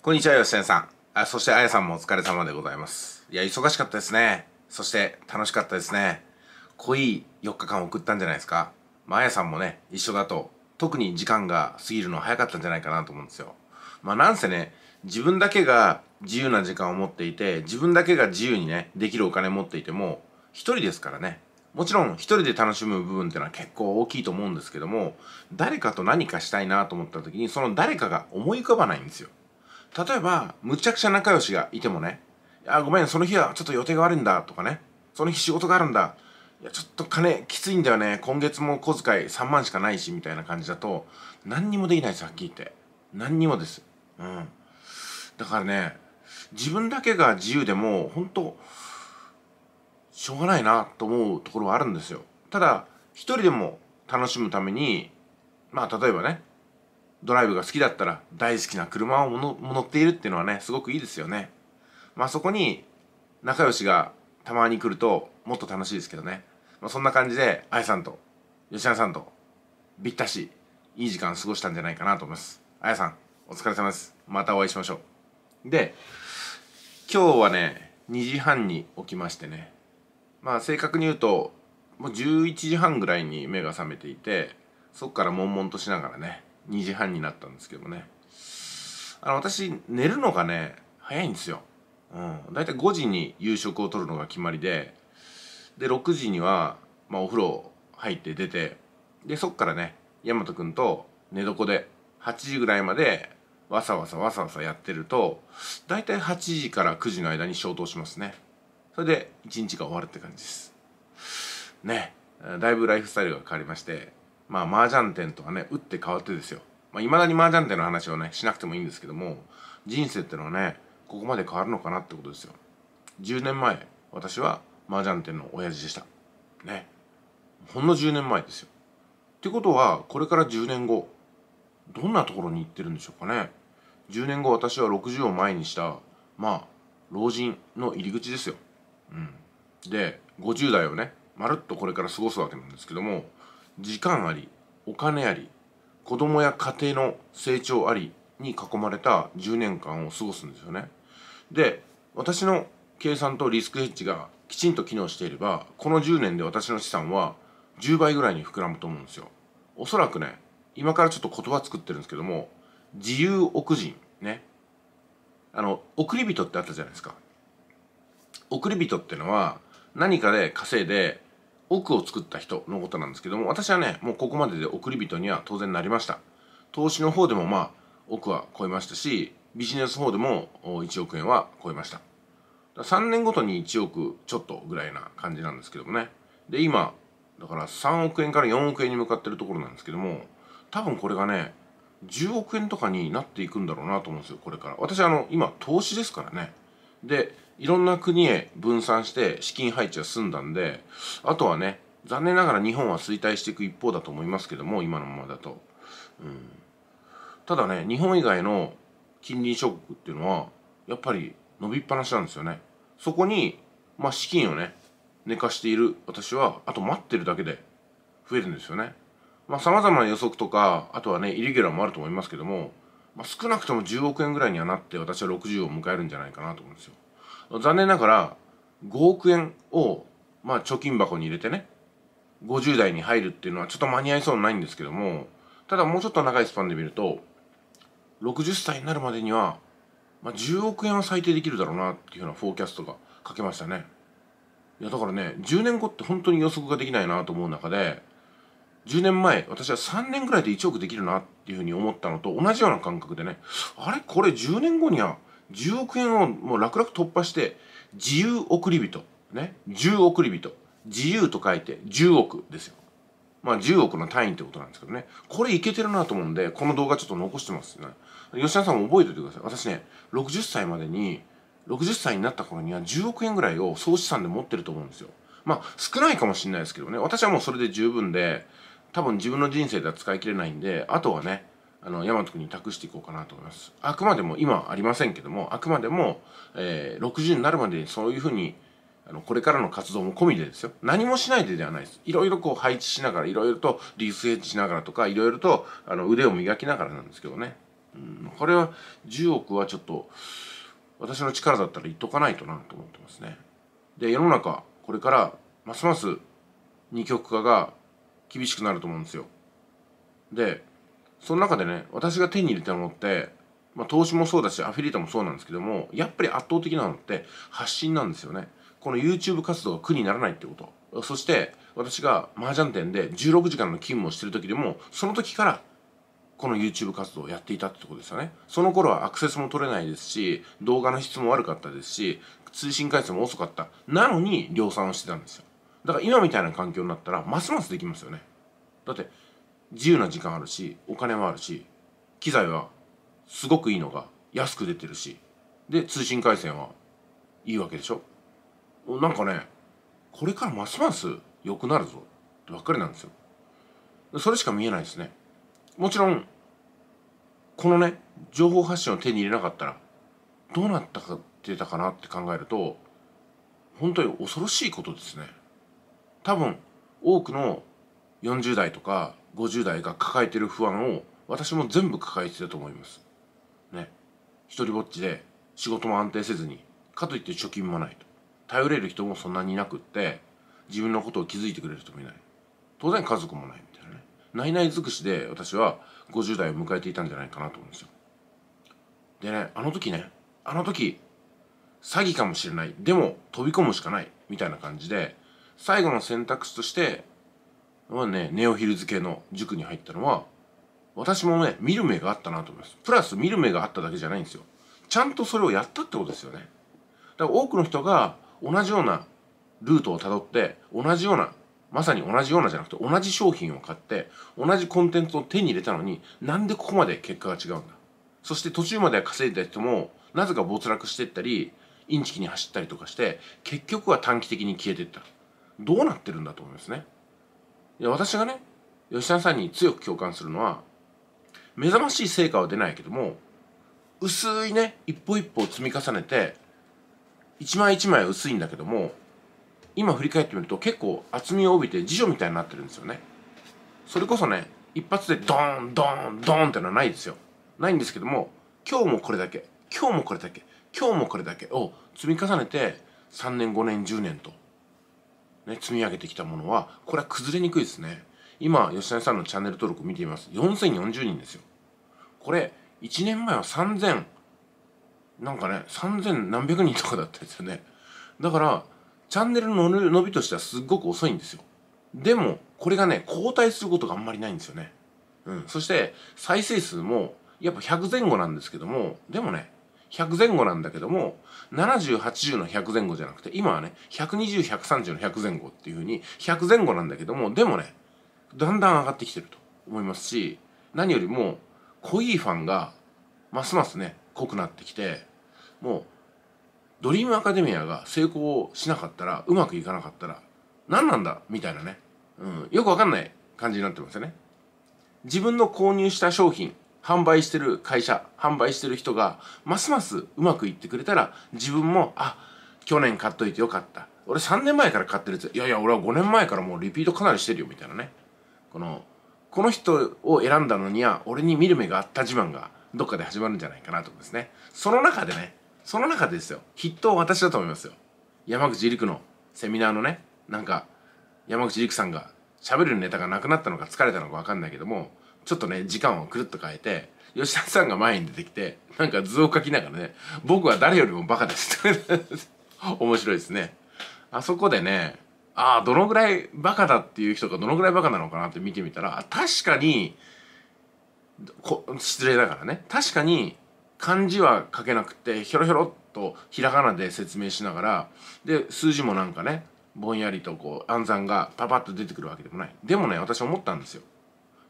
こんにちは、吉田さん。あ、そして、あやさんもお疲れ様でございます。いや、忙しかったですね。そして、楽しかったですね。濃い4日間送ったんじゃないですか。まあ、あやさんもね、一緒だと、特に時間が過ぎるの早かったんじゃないかなと思うんですよ。まあ、なんせね、自分だけが自由な時間を持っていて、自分だけが自由にね、できるお金持っていても、一人ですからね。もちろん一人で楽しむ部分っていうのは結構大きいと思うんですけども、誰かと何かしたいなと思った時に、その誰かが思い浮かばないんですよ。例えばむちゃくちゃ仲良しがいてもね「あごめんその日はちょっと予定が悪いんだ」とかね「その日仕事があるんだ」いやちょっと金きついんだよね今月も小遣い3万しかないしみたいな感じだと何にもできないですはっきり言って何にもですうんだからね自分だけが自由でも本当しょうがないなと思うところはあるんですよただ一人でも楽しむためにまあ例えばねドライブが好きだったら大好きな車をも乗っているっていうのはねすごくいいですよねまあそこに仲良しがたまに来るともっと楽しいですけどね、まあ、そんな感じで愛さんと吉田さんとびったしいい時間過ごしたんじゃないかなと思いますあやさんお疲れ様ですまたお会いしましょうで今日はね2時半に起きましてねまあ正確に言うともう11時半ぐらいに目が覚めていてそっから悶々としながらね2時半になったんですけどねあの私寝るのがね早いんですよ、うん、だいたい5時に夕食をとるのが決まりでで6時には、まあ、お風呂入って出てでそっからね大和くんと寝床で8時ぐらいまでわさわさわさわさやってるとだいたい8時から9時の間に消灯しますねそれで1日が終わるって感じですねだいぶライフスタイルが変わりましてまあ、麻雀店とかね、打って変わってですよ。まあ、未だに麻雀店の話をね、しなくてもいいんですけども、人生ってのはね、ここまで変わるのかなってことですよ。10年前、私は麻雀店の親父でした。ね。ほんの10年前ですよ。ってことは、これから10年後、どんなところに行ってるんでしょうかね。10年後、私は60を前にした、まあ、老人の入り口ですよ。うん。で、50代をね、まるっとこれから過ごすわけなんですけども、時間ありお金あり子供や家庭の成長ありに囲まれた10年間を過ごすんですよね。で私の計算とリスクヘッジがきちんと機能していればこの10年で私の資産は10倍ぐらいに膨らむと思うんですよ。おそらくね今からちょっと言葉作ってるんですけども自由億人ねあの送り人ってあったじゃないですか。送り人ってのは何かで稼いで奥を作った人のことなんですけども、私はね、もうここまでで送り人には当然なりました。投資の方でもまあ、奥は超えましたし、ビジネス方でも1億円は超えました。3年ごとに1億ちょっとぐらいな感じなんですけどもね。で、今、だから3億円から4億円に向かってるところなんですけども、多分これがね、10億円とかになっていくんだろうなと思うんですよ、これから。私、あの、今、投資ですからね。で、いろんな国へ分散して資金配置は済んだんで、あとはね、残念ながら日本は衰退していく一方だと思いますけども、今のままだと。うん、ただね、日本以外の近隣諸国っていうのは、やっぱり伸びっぱなしなんですよね。そこに、まあ、資金をね、寝かしている私は、あと待ってるだけで増えるんですよね。まあ、様々な予測とか、あとはね、イレギュラーもあると思いますけども、まあ、少なくとも10億円ぐらいにはなって、私は60を迎えるんじゃないかなと思うんですよ。残念ながら5億円を、まあ、貯金箱に入れてね50代に入るっていうのはちょっと間に合いそうないんですけどもただもうちょっと長いスパンで見ると60歳になるまでには、まあ、10億円は最低できるだろうなっていうようなフォーキャストがかけましたねいやだからね10年後って本当に予測ができないなと思う中で10年前私は3年ぐらいで1億できるなっていうふうに思ったのと同じような感覚でねあれこれ10年後には10億円をもう楽々突破して自由送り人ね10億り人自由と書いて10億ですよまあ10億の単位ってことなんですけどねこれいけてるなと思うんでこの動画ちょっと残してますね吉田さんも覚えておいてください私ね60歳までに60歳になった頃には10億円ぐらいを総資産で持ってると思うんですよまあ少ないかもしれないですけどね私はもうそれで十分で多分自分の人生では使い切れないんであとはねあの、山と君に託していこうかなと思います。あくまでも、今はありませんけども、あくまでも、えー、60になるまでにそういうふうに、あの、これからの活動も込みでですよ。何もしないでではないです。いろいろこう配置しながら、いろいろとリスエッジしながらとか、いろいろと、あの、腕を磨きながらなんですけどね。うん、これは、10億はちょっと、私の力だったら言っとかないとなと思ってますね。で、世の中、これから、ますます、二極化が厳しくなると思うんですよ。で、その中でね私が手に入れたものって、まあ、投資もそうだしアフィリエイトもそうなんですけどもやっぱり圧倒的なのって発信なんですよねこの YouTube 活動が苦にならないってことそして私が麻雀店で16時間の勤務をしてる時でもその時からこの YouTube 活動をやっていたってことですよねその頃はアクセスも取れないですし動画の質も悪かったですし通信回数も遅かったなのに量産をしてたんですよだから今みたいな環境になったらますますできますよねだって自由な時間あるしお金もあるし機材はすごくいいのが安く出てるしで通信回線はいいわけでしょなんかねこれからますます良くなるぞってばっかりなんですよそれしか見えないですねもちろんこのね情報発信を手に入れなかったらどうなったかってたかなって考えると本当に恐ろしいことですね多分多くの40代とか50代が抱えてる不安を私も全部抱えてると思います。ね。一人ぼっちで仕事も安定せずに、かといって貯金もないと。頼れる人もそんなにいなくって、自分のことを気づいてくれる人もいない。当然家族もないみたいなね。ないない尽くしで私は50代を迎えていたんじゃないかなと思うんですよ。でね、あの時ね、あの時、詐欺かもしれない。でも飛び込むしかない。みたいな感じで、最後の選択肢としてまあね、ネオヒルズ系の塾に入ったのは、私もね、見る目があったなと思います。プラス見る目があっただけじゃないんですよ。ちゃんとそれをやったってことですよね。だから多くの人が同じようなルートをたどって、同じような、まさに同じようなじゃなくて、同じ商品を買って、同じコンテンツを手に入れたのに、なんでここまで結果が違うんだ。そして途中までは稼いだ人も、なぜか没落していったり、インチキに走ったりとかして、結局は短期的に消えていった。どうなってるんだと思いますね。いや私がね吉田さんに強く共感するのは目覚ましい成果は出ないけども薄いね一歩一歩を積み重ねて一枚一枚薄いんだけども今振り返ってみると結構厚みを帯びて辞書みたいになってるんですよねそれこそね一発でドーンドーンドーンってのはないですよないんですけども今日もこれだけ今日もこれだけ今日もこれだけを積み重ねて3年5年10年とね、積み上げてきたものは、これは崩れにくいですね。今、吉谷さんのチャンネル登録見てみます。4040人ですよ。これ、1年前は3000、なんかね、3000何百人とかだったんですよね。だから、チャンネルの伸びとしてはすっごく遅いんですよ。でも、これがね、後退することがあんまりないんですよね。うん。そして、再生数も、やっぱ100前後なんですけども、でもね、100前後なんだけども7080の100前後じゃなくて今はね120130の100前後っていうふうに100前後なんだけどもでもねだんだん上がってきてると思いますし何よりも濃いファンがますますね濃くなってきてもうドリームアカデミアが成功しなかったらうまくいかなかったら何なんだみたいなね、うん、よくわかんない感じになってますよね。自分の購入した商品販売してる会社販売してる人がますますうまくいってくれたら自分もあ去年買っといてよかった俺3年前から買ってるやついやいや俺は5年前からもうリピートかなりしてるよみたいなねこのこの人を選んだのには俺に見る目があった自慢がどっかで始まるんじゃないかなと思うんですねその中でねその中でですよ筆頭私だと思いますよ山口陸のセミナーのねなんか山口陸さんが喋るネタがなくなったのか疲れたのか分かんないけどもちょっとね時間をくるっと変えて吉田さんが前に出てきてなんか図を描きながらね「僕は誰よりもバカです」面白いですね。あそこでねああどのぐらいバカだっていう人がどのぐらいバカなのかなって見てみたら確かにこ失礼だからね確かに漢字は書けなくてひょろひょろっとひらがなで説明しながらで数字もなんかねぼんやりとこう暗算がパパッと出てくるわけでもないでもね私思ったんですよ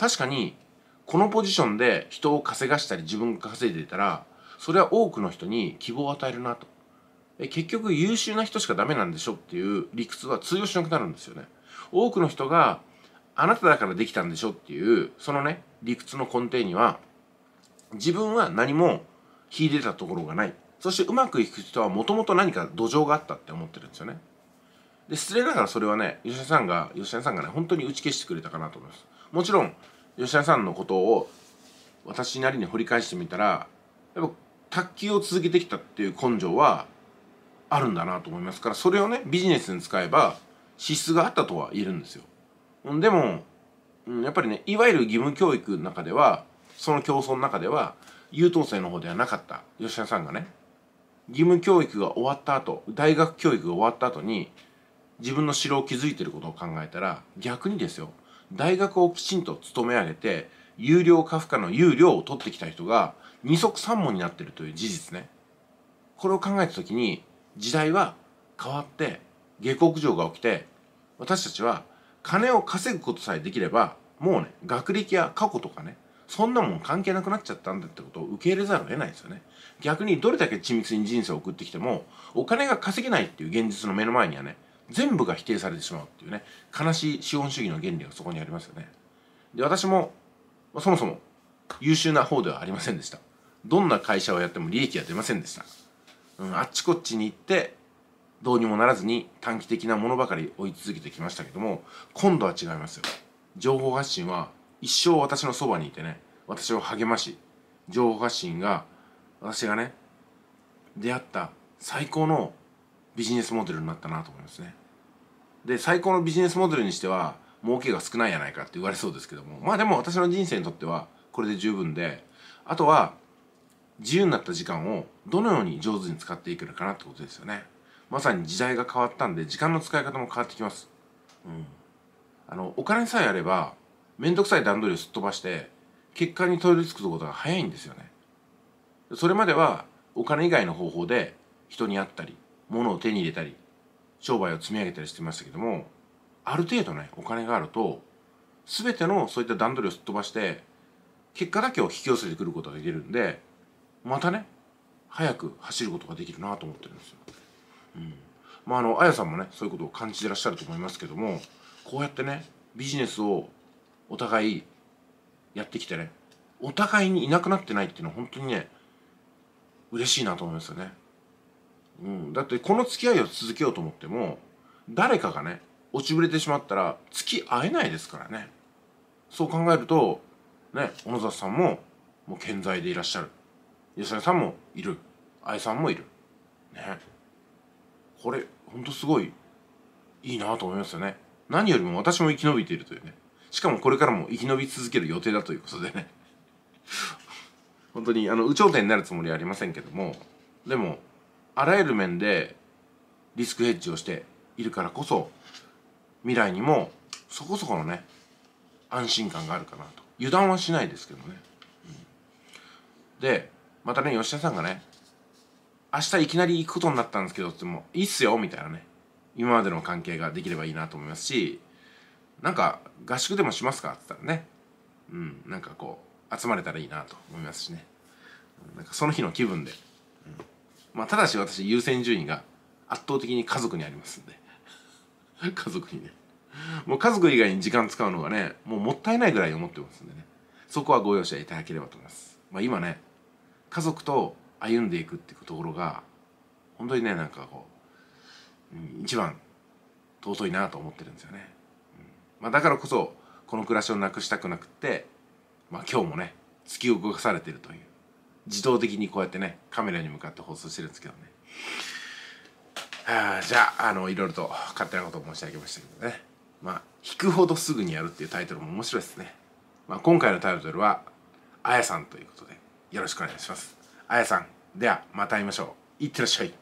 確かにこのポジションで人を稼がしたり自分が稼いでいたらそれは多くの人に希望を与えるなとえ結局優秀な人しかダメなんでしょっていう理屈は通用しなくなるんですよね多くの人があなただからできたんでしょっていうそのね理屈の根底には自分は何も秀でたところがないそしてうまくいく人はもともと何か土壌があったって思ってるんですよねで失礼ながらそれはね吉田さんが吉田さんがね本当に打ち消してくれたかなと思いますもちろん吉田さんのことを私なりに掘り返してみたらやっぱ卓球を続けてきたっていう根性はあるんだなと思いますからそれをねビジネスに使えば資質があったとは言えるんですよ。でもやっぱりねいわゆる義務教育の中ではその競争の中では優等生の方ではなかった吉田さんがね義務教育が終わった後大学教育が終わった後に自分の城を築いてることを考えたら逆にですよ大学をきちんと勤め上げて有料カフカの有料を取ってきた人が二足三門になってるという事実ねこれを考えたときに時代は変わって下克上が起きて私たちは金を稼ぐことさえできればもうね学歴や過去とかねそんなもん関係なくなっちゃったんだってことを受け入れざるを得ないですよね逆にどれだけ緻密に人生を送ってきてもお金が稼げないっていう現実の目の前にはね全部が否定されてしまうっていうね悲しい資本主義の原理がそこにありますよねで私も、まあ、そもそも優秀な方ではありませんでしたどんな会社をやっても利益が出ませんでした、うん、あっちこっちに行ってどうにもならずに短期的なものばかり追い続けてきましたけども今度は違いますよ情報発信は一生私のそばにいてね私を励まし情報発信が私がね出会った最高のビジネスモデルになったなと思いますね。で最高のビジネスモデルにしては儲けが少ないやないかって言われそうですけどもまあでも私の人生にとってはこれで十分であとは自由になった時間をどのように上手に使っていけるかなってことですよねまさに時代が変わったんで時間の使い方も変わってきますうんあのお金さえあれば面倒くさい段取りをすっ飛ばして結果に取り付くことが早いんですよねそれまではお金以外の方法で人に会ったり物を手に入れたり商売を積み上げたりしてましたけどもある程度ねお金があると全てのそういった段取りをすっ飛ばして結果だけを引き寄せてくることができるんでまたね早く走ることができるなと思ってるんですよ。うん、まああのあやさんもねそういうことを感じてらっしゃると思いますけどもこうやってねビジネスをお互いやってきてねお互いにいなくなってないっていうのは本当にね嬉しいなと思いますよね。うん、だってこの付き合いを続けようと思っても誰かがね落ちぶれてしまったら付き合えないですからねそう考えるとね小野沢さんももう健在でいらっしゃる吉田さんもいる愛さんもいるねこれほんとすごいいいなと思いますよね何よりも私も生き延びているというねしかもこれからも生き延び続ける予定だということでね 本当にあの有頂天になるつもりはありませんけどもでもあらゆる面でリスクヘッジをしているからこそ未来にもそこそこのね安心感があるかなと油断はしないですけどね、うん、でまたね吉田さんがね明日いきなり行くことになったんですけどってもいいっすよみたいなね今までの関係ができればいいなと思いますしなんか合宿でもしますかって言ったらねうんなんかこう集まれたらいいなと思いますしねなんかその日の気分で、うんまあ、ただし私優先順位が圧倒的に家族にありますんで 家族にねもう家族以外に時間使うのがねもうもったいないぐらい思ってますんでねそこはご容赦いただければと思いますまあ今ね家族と歩んでいくっていうところが本当にねなんかこう一番尊いなと思ってるんですよね、まあ、だからこそこの暮らしをなくしたくなくってまあ今日もね突き動かされてるという自動的にこうやってねカメラに向かって放送してるんですけどねあじゃああのいろいろと勝手なことを申し上げましたけどねまあ「引くほどすぐにやる」っていうタイトルも面白いですね、まあ、今回のタイトルは「あやさん」ということでよろしくお願いしますあやさんではまた会いましょういってらっしゃい